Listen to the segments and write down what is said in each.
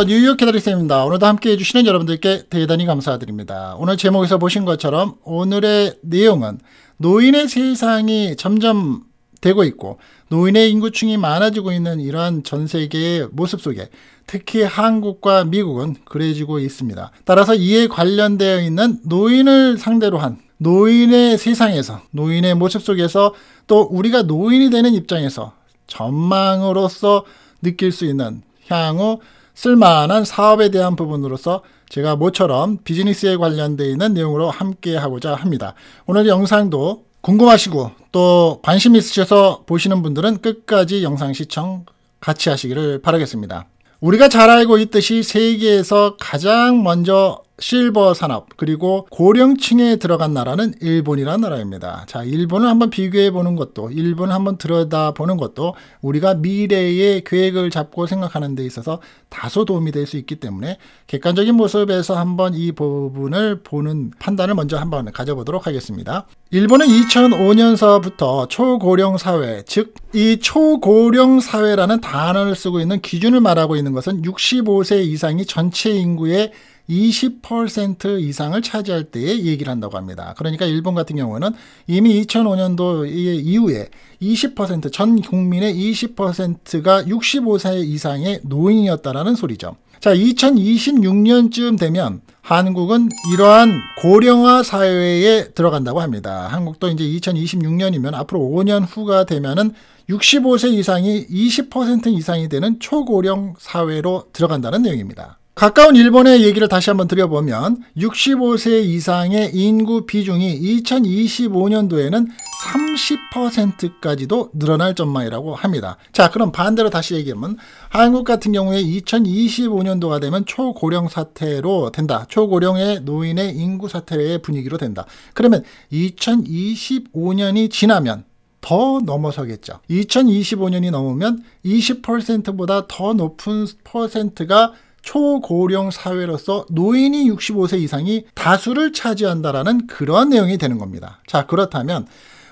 안녕하세요. 뉴욕 캐다리쌤입니다. 오늘도 함께 해주시는 여러분들께 대단히 감사드립니다. 오늘 제목에서 보신 것처럼 오늘의 내용은 노인의 세상이 점점 되고 있고 노인의 인구층이 많아지고 있는 이러한 전 세계의 모습 속에 특히 한국과 미국은 그래지고 있습니다. 따라서 이에 관련되어 있는 노인을 상대로 한 노인의 세상에서 노인의 모습 속에서 또 우리가 노인이 되는 입장에서 전망으로서 느낄 수 있는 향후 쓸만한 사업에 대한 부분으로서 제가 모처럼 비즈니스에 관련되어 있는 내용으로 함께 하고자 합니다. 오늘 영상도 궁금하시고 또 관심 있으셔서 보시는 분들은 끝까지 영상 시청 같이 하시기를 바라겠습니다. 우리가 잘 알고 있듯이 세계에서 가장 먼저 실버 산업 그리고 고령층에 들어간 나라는 일본이라는 나라입니다. 자, 일본을 한번 비교해 보는 것도 일본을 한번 들여다보는 것도 우리가 미래의 계획을 잡고 생각하는 데 있어서 다소 도움이 될 수 있기 때문에 객관적인 모습에서 한번 이 부분을 보는 판단을 먼저 한번 가져보도록 하겠습니다. 일본은 2005년서부터 초고령 사회, 즉 이 초고령 사회라는 단어를 쓰고 있는 기준을 말하고 있는 것은 65세 이상이 전체 인구의 20% 이상을 차지할 때에 얘기를 한다고 합니다. 그러니까 일본 같은 경우는 이미 2005년도 이후에 20%전 국민의 20%가 65세 이상의 노인이었다라는 소리죠. 자, 2026년쯤 되면 한국은 이러한 고령화 사회에 들어간다고 합니다. 한국도 이제 2026년이면 앞으로 5년 후가 되면은 65세 이상이 20% 이상이 되는 초고령 사회로 들어간다는 내용입니다. 가까운 일본의 얘기를 다시 한번 드려보면 65세 이상의 인구 비중이 2025년도에는 30%까지도 늘어날 전망이라고 합니다. 자 그럼 반대로 다시 얘기하면 한국 같은 경우에 2025년도가 되면 초고령 사태로 된다. 초고령의 노인의 인구 사태의 분위기로 된다. 그러면 2025년이 지나면 더 넘어서겠죠. 2025년이 넘으면 20%보다 더 높은 퍼센트가 초고령 사회로서 노인이 65세 이상이 다수를 차지한다라는 그러한 내용이 되는 겁니다. 자, 그렇다면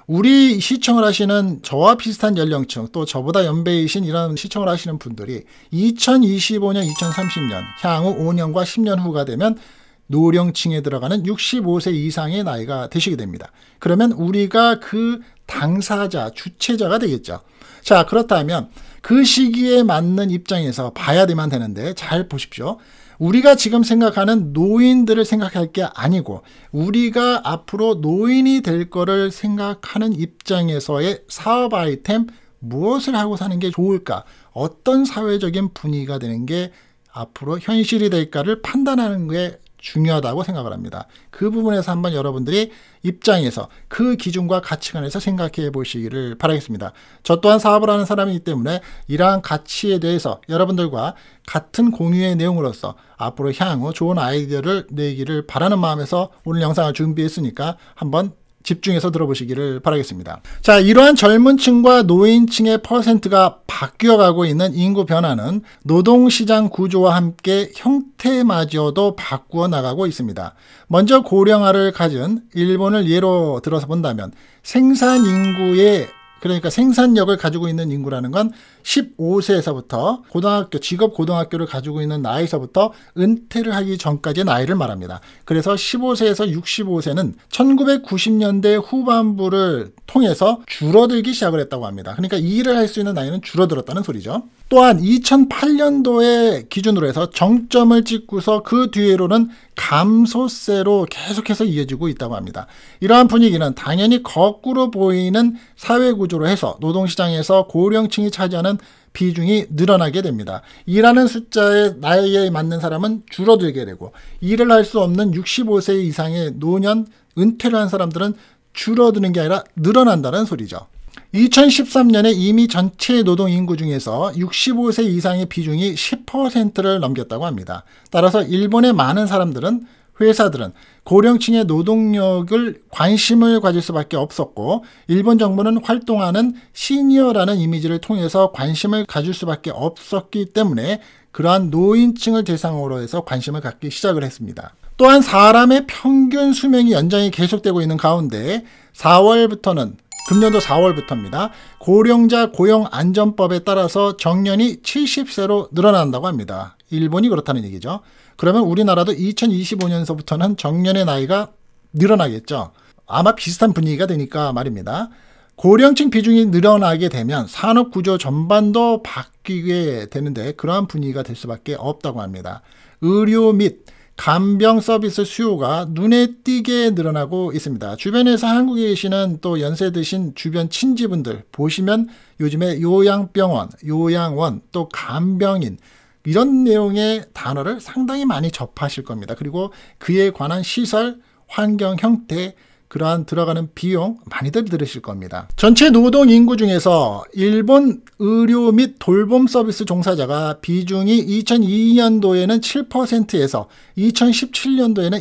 우리 시청을 하시는 저와 비슷한 연령층 또 저보다 연배이신 이런 시청을 하시는 분들이 2025년, 2030년 향후 5년과 10년 후가 되면 노령층에 들어가는 65세 이상의 나이가 되시게 됩니다. 그러면 우리가 그 당사자, 주체자가 되겠죠. 자, 그렇다면 그 시기에 맞는 입장에서 봐야 되면 되는데 잘 보십시오. 우리가 지금 생각하는 노인들을 생각할 게 아니고 우리가 앞으로 노인이 될 거를 생각하는 입장에서의 사업 아이템 무엇을 하고 사는 게 좋을까? 어떤 사회적인 분위기가 되는 게 앞으로 현실이 될까를 판단하는 게 중요하다고 생각을 합니다. 그 부분에서 한번 여러분들이 입장에서 그 기준과 가치관에서 생각해 보시기를 바라겠습니다. 저 또한 사업을 하는 사람이기 때문에 이러한 가치에 대해서 여러분들과 같은 공유의 내용으로서 앞으로 향후 좋은 아이디어를 내기를 바라는 마음에서 오늘 영상을 준비했으니까 한번 집중해서 들어보시기를 바라겠습니다. 자, 이러한 젊은 층과 노인층의 퍼센트가 바뀌어가고 있는 인구 변화는 노동시장 구조와 함께 형태마저도 바꾸어 나가고 있습니다. 먼저 고령화를 가진 일본을 예로 들어서 본다면 생산 인구의 그러니까 생산력을 가지고 있는 인구라는 건 15세에서부터 고등학교, 직업 고등학교를 가지고 있는 나이서부터 은퇴를 하기 전까지의 나이를 말합니다. 그래서 15세에서 65세는 1990년대 후반부를 통해서 줄어들기 시작을 했다고 합니다. 그러니까 일을 할 수 있는 나이는 줄어들었다는 소리죠. 또한 2008년도에 기준으로 해서 정점을 찍고서 그 뒤로는 감소세로 계속해서 이어지고 있다고 합니다. 이러한 분위기는 당연히 거꾸로 보이는 사회구조 위주로 해서 노동시장에서 고령층이 차지하는 비중이 늘어나게 됩니다. 일하는 숫자에 나이에 맞는 사람은 줄어들게 되고 일을 할 수 없는 65세 이상의 노년 은퇴를 한 사람들은 줄어드는 게 아니라 늘어난다는 소리죠. 2013년에 이미 전체 노동 인구 중에서 65세 이상의 비중이 10%를 넘겼다고 합니다. 따라서 일본의 많은 사람들은 회사들은 고령층의 노동력을 관심을 가질 수밖에 없었고 일본 정부는 활동하는 시니어라는 이미지를 통해서 관심을 가질 수밖에 없었기 때문에 그러한 노인층을 대상으로 해서 관심을 갖기 시작을 했습니다. 또한 사람의 평균 수명이 연장이 계속되고 있는 가운데 4월부터는 금년도 4월부터입니다. 고령자 고용 안전법에 따라서 정년이 70세로 늘어난다고 합니다. 일본이 그렇다는 얘기죠. 그러면 우리나라도 2025년서부터는 정년의 나이가 늘어나겠죠. 아마 비슷한 분위기가 되니까 말입니다. 고령층 비중이 늘어나게 되면 산업 구조 전반도 바뀌게 되는데 그러한 분위기가 될 수밖에 없다고 합니다. 의료 및 간병 서비스 수요가 눈에 띄게 늘어나고 있습니다. 주변에서 한국에 계시는 또 연세 드신 주변 친지분들 보시면 요즘에 요양병원, 요양원, 또 간병인 이런 내용의 단어를 상당히 많이 접하실 겁니다. 그리고 그에 관한 시설, 환경 형태, 그러한 들어가는 비용 많이들 들으실 겁니다. 전체 노동 인구 중에서 일본 의료 및 돌봄 서비스 종사자가 비중이 2002년도에는 7%에서 2017년도에는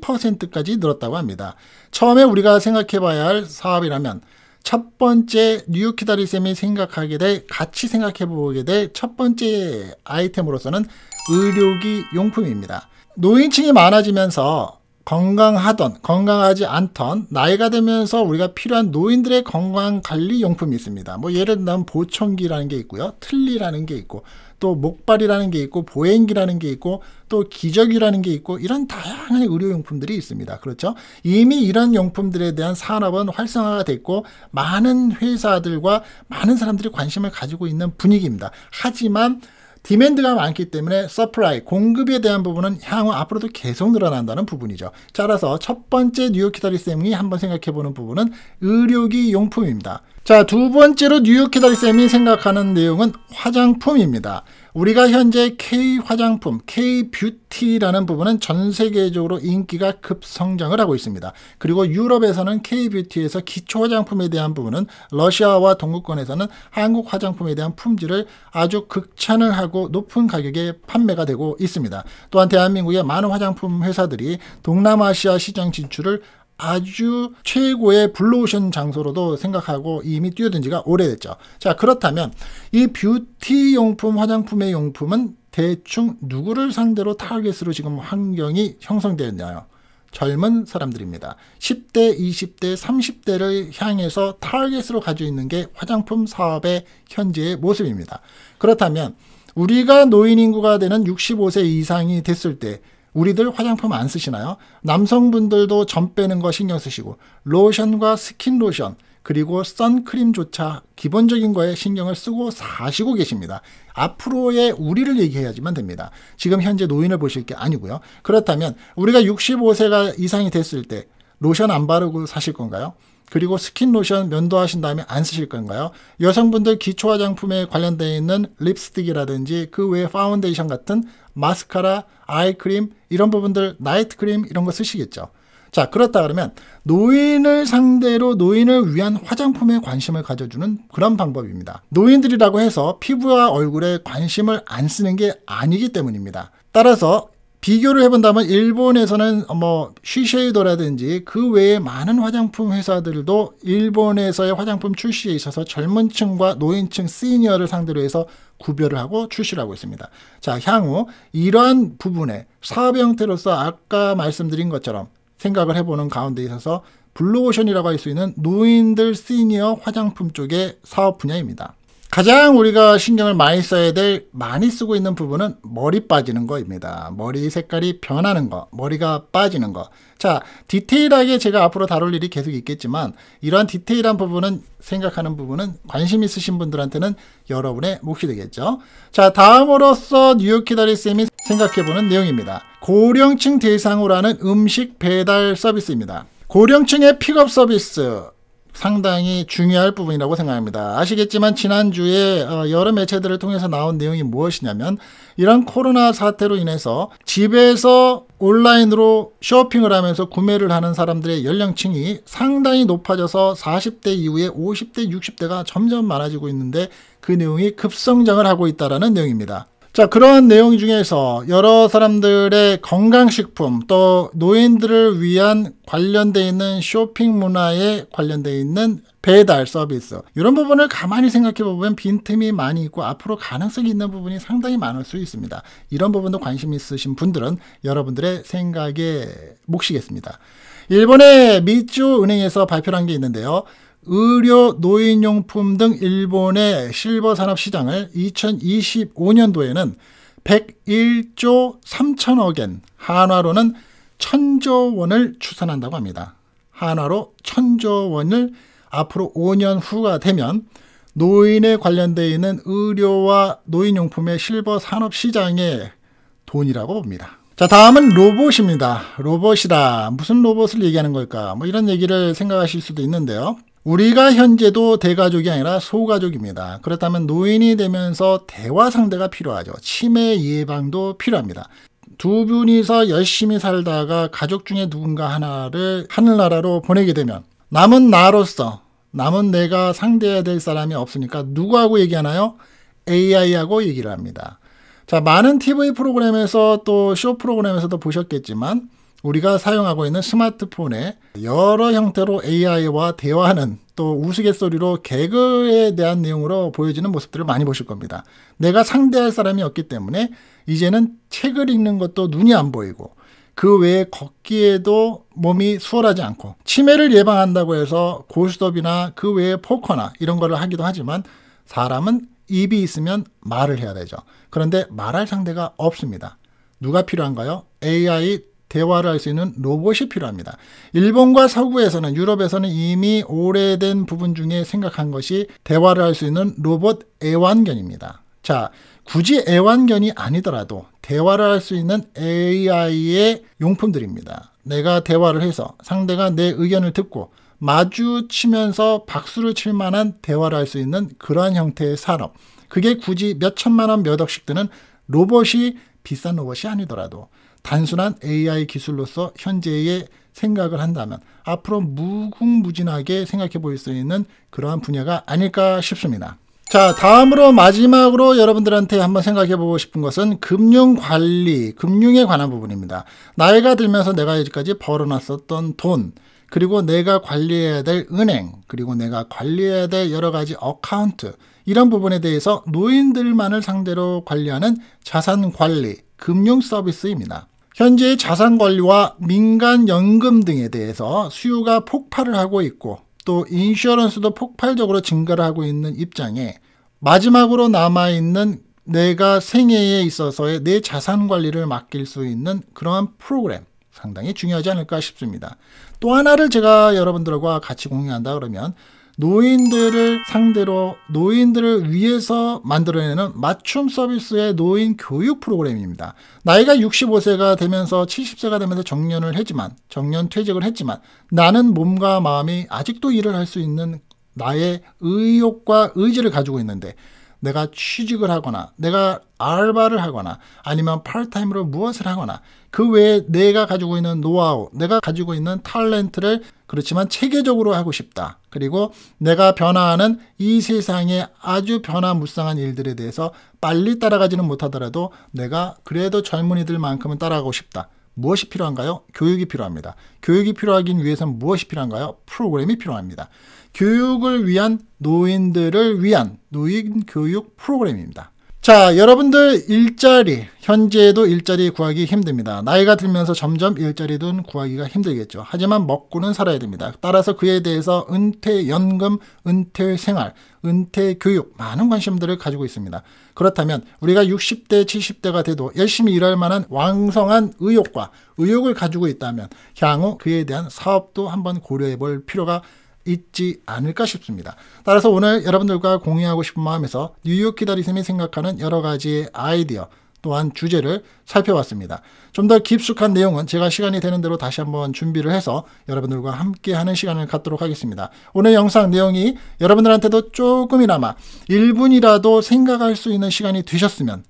12%까지 늘었다고 합니다. 처음에 우리가 생각해봐야 할 사업이라면 첫 번째 뉴키다리 쌤이 생각하게 될 같이 생각해 보게 될 첫 번째 아이템으로서는 의료기 용품입니다. 노인층이 많아지면서 건강하던 건강하지 않던 나이가 되면서 우리가 필요한 노인들의 건강 관리 용품이 있습니다. 뭐 예를 들면 보청기라는 게 있고요. 틀니라는 게 있고 또 목발이라는 게 있고 보행기라는 게 있고 또 기저귀라는 게 있고 이런 다양한 의료용품들이 있습니다. 그렇죠? 이미 이런 용품들에 대한 산업은 활성화가 됐고 많은 회사들과 많은 사람들이 관심을 가지고 있는 분위기입니다. 하지만 디맨드가 많기 때문에 서프라이, 공급에 대한 부분은 향후 앞으로도 계속 늘어난다는 부분이죠. 따라서 첫 번째 뉴욕 키다리쌤이 한번 생각해보는 부분은 의료기 용품입니다. 자, 두 번째로 뉴욕 키다리쌤이 생각하는 내용은 화장품입니다. 우리가 현재 K-화장품, K-뷰티라는 부분은 전 세계적으로 인기가 급성장을 하고 있습니다. 그리고 유럽에서는 K-뷰티에서 기초 화장품에 대한 부분은 러시아와 동구권에서는 한국 화장품에 대한 품질을 아주 극찬을 하고 높은 가격에 판매가 되고 있습니다. 또한 대한민국의 많은 화장품 회사들이 동남아시아 시장 진출을 아주 최고의 블루오션 장소로도 생각하고 이미 뛰어든 지가 오래됐죠. 자, 그렇다면 이 뷰티 용품, 화장품의 용품은 대충 누구를 상대로 타겟으로 지금 환경이 형성되었나요? 젊은 사람들입니다. 10대, 20대, 30대를 향해서 타겟으로 가지고 있는 게 화장품 사업의 현재의 모습입니다. 그렇다면 우리가 노인 인구가 되는 65세 이상이 됐을 때 우리들 화장품 안 쓰시나요? 남성분들도 점 빼는 거 신경 쓰시고 로션과 스킨 로션 그리고 선크림조차 기본적인 거에 신경을 쓰고 사시고 계십니다. 앞으로의 우리를 얘기해야지만 됩니다. 지금 현재 노인을 보실 게 아니고요. 그렇다면 우리가 65세가 이상이 됐을 때 로션 안 바르고 사실 건가요? 그리고 스킨 로션 면도하신 다음에 안 쓰실 건가요? 여성분들 기초 화장품에 관련되어 있는 립스틱이라든지 그외 파운데이션 같은 마스카라, 아이크림 이런 부분들 나이트크림 이런 거 쓰시겠죠. 자 그렇다 그러면 노인을 상대로 노인을 위한 화장품에 관심을 가져주는 그런 방법입니다. 노인들이라고 해서 피부와 얼굴에 관심을 안 쓰는 게 아니기 때문입니다. 따라서 비교를 해본다면 일본에서는 뭐 쉬쉐이도라든지 그 외에 많은 화장품 회사들도 일본에서의 화장품 출시에 있어서 젊은 층과 노인층 시니어를 상대로 해서 구별을 하고 출시를 하고 있습니다. 자, 향후 이러한 부분에 사업 형태로서 아까 말씀드린 것처럼 생각을 해보는 가운데 있어서 블루오션이라고 할 수 있는 노인들 시니어 화장품 쪽의 사업 분야입니다. 가장 우리가 신경을 많이 써야 될 많이 쓰고 있는 부분은 머리 빠지는 거입니다. 머리 색깔이 변하는 거, 머리가 빠지는 거. 자, 디테일하게 제가 앞으로 다룰 일이 계속 있겠지만 이러한 디테일한 부분은 생각하는 부분은 관심 있으신 분들한테는 여러분의 몫이 되겠죠. 자, 다음으로서 뉴욕 키다리 쌤이 생각해보는 내용입니다. 고령층 대상으로 하는 음식 배달 서비스입니다. 고령층의 픽업 서비스, 상당히 중요할 부분이라고 생각합니다. 아시겠지만 지난주에 어, 여러 매체들을 통해서 나온 내용이 무엇이냐면 이런 코로나 사태로 인해서 집에서 온라인으로 쇼핑을 하면서 구매를 하는 사람들의 연령층이 상당히 높아져서 40대 이후에 50대, 60대가 점점 많아지고 있는데 그 내용이 급성장을 하고 있다라는 내용입니다. 자, 그러한 내용 중에서 여러 사람들의 건강식품 또 노인들을 위한 관련되어 있는 쇼핑 문화에 관련되어 있는 배달 서비스 이런 부분을 가만히 생각해 보면 빈틈이 많이 있고 앞으로 가능성이 있는 부분이 상당히 많을 수 있습니다. 이런 부분도 관심 있으신 분들은 여러분들의 생각에 몫이겠습니다. 일본의 미주 은행에서 발표한 게 있는데요. 의료, 노인용품 등 일본의 실버 산업 시장을 2025년도에는 101조 3천억엔, 한화로는 천조 원을 추산한다고 합니다. 한화로 천조 원을 앞으로 5년 후가 되면 노인에 관련되어 있는 의료와 노인용품의 실버 산업 시장의 돈이라고 봅니다. 자 다음은 로봇입니다. 로봇이다. 무슨 로봇을 얘기하는 걸까? 뭐 이런 얘기를 생각하실 수도 있는데요. 우리가 현재도 대가족이 아니라 소가족입니다. 그렇다면 노인이 되면서 대화 상대가 필요하죠. 치매 예방도 필요합니다. 두 분이서 열심히 살다가 가족 중에 누군가 하나를 하늘나라로 보내게 되면 남은 나로서 남은 내가 상대해야 될 사람이 없으니까 누구하고 얘기하나요? AI하고 얘기를 합니다. 자, 많은 TV 프로그램에서 또 쇼 프로그램에서도 보셨겠지만 우리가 사용하고 있는 스마트폰에 여러 형태로 AI와 대화하는 또 우스갯소리로 개그에 대한 내용으로 보여지는 모습들을 많이 보실 겁니다. 내가 상대할 사람이 없기 때문에 이제는 책을 읽는 것도 눈이 안 보이고 그 외에 걷기에도 몸이 수월하지 않고 치매를 예방한다고 해서 고스톱이나 그 외에 포커나 이런 거를 하기도 하지만 사람은 입이 있으면 말을 해야 되죠. 그런데 말할 상대가 없습니다. 누가 필요한가요? AI 대화를 할 수 있는 로봇이 필요합니다. 일본과 서구에서는 유럽에서는 이미 오래된 부분 중에 생각한 것이 대화를 할 수 있는 로봇 애완견입니다. 자, 굳이 애완견이 아니더라도 대화를 할 수 있는 AI의 용품들입니다. 내가 대화를 해서 상대가 내 의견을 듣고 마주치면서 박수를 칠 만한 대화를 할 수 있는 그러한 형태의 산업. 그게 굳이 몇 천만 원, 몇 억씩 드는 로봇이 비싼 로봇이 아니더라도 단순한 AI 기술로서 현재의 생각을 한다면 앞으로 무궁무진하게 생각해 볼수 있는 그러한 분야가 아닐까 싶습니다. 자, 다음으로 마지막으로 여러분들한테 한번 생각해 보고 싶은 것은 금융 관리, 금융에 관한 부분입니다. 나이가 들면서 내가 여기까지 벌어놨었던 돈, 그리고 내가 관리해야 될 은행, 그리고 내가 관리해야 될 여러 가지 어카운트, 이런 부분에 대해서 노인들만을 상대로 관리하는 자산 관리, 금융 서비스입니다. 현재의 자산관리와 민간연금 등에 대해서 수요가 폭발을 하고 있고 또 인슈어런스도 폭발적으로 증가를 하고 있는 입장에 마지막으로 남아있는 내가 생애에 있어서의 내 자산관리를 맡길 수 있는 그러한 프로그램 상당히 중요하지 않을까 싶습니다. 또 하나를 제가 여러분들과 같이 공유한다 그러면 노인들을 상대로 노인들을 위해서 만들어내는 맞춤 서비스의 노인 교육 프로그램입니다. 나이가 65세가 되면서 70세가 되면서 정년을 했지만 정년 퇴직을 했지만 나는 몸과 마음이 아직도 일을 할 수 있는 나의 의욕과 의지를 가지고 있는데 내가 취직을 하거나 내가 알바를 하거나 아니면 팔타임으로 무엇을 하거나 그 외에 내가 가지고 있는 노하우, 내가 가지고 있는 탤런트를 그렇지만 체계적으로 하고 싶다. 그리고 내가 변화하는 이 세상의 아주 변화무쌍한 일들에 대해서 빨리 따라가지는 못하더라도 내가 그래도 젊은이들만큼은 따라가고 싶다. 무엇이 필요한가요? 교육이 필요합니다. 교육이 필요하기 위해서는 무엇이 필요한가요? 프로그램이 필요합니다. 교육을 위한 노인들을 위한 노인 교육 프로그램입니다. 자, 여러분들 일자리, 현재도 에 일자리 구하기 힘듭니다. 나이가 들면서 점점 일자리도 구하기가 힘들겠죠. 하지만 먹고는 살아야 됩니다. 따라서 그에 대해서 은퇴연금, 은퇴생활, 은퇴교육, 많은 관심들을 가지고 있습니다. 그렇다면 우리가 60대, 70대가 돼도 열심히 일할 만한 왕성한 의욕과 의욕을 가지고 있다면 향후 그에 대한 사업도 한번 고려해 볼 필요가 있습니다. 있지 않을까 싶습니다. 따라서 오늘 여러분들과 공유하고 싶은 마음에서 뉴욕 기다리샘이 생각하는 여러 가지 아이디어 또한 주제를 살펴봤습니다. 좀 더 깊숙한 내용은 제가 시간이 되는 대로 다시 한번 준비를 해서 여러분들과 함께 하는 시간을 갖도록 하겠습니다. 오늘 영상 내용이 여러분들한테도 조금이나마 1분이라도 생각할 수 있는 시간이 되셨으면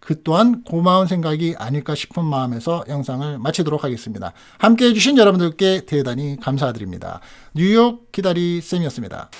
그 또한 고마운 생각이 아닐까 싶은 마음에서 영상을 마치도록 하겠습니다. 함께 해주신 여러분들께 대단히 감사드립니다. 뉴욕 기다리 쌤이었습니다.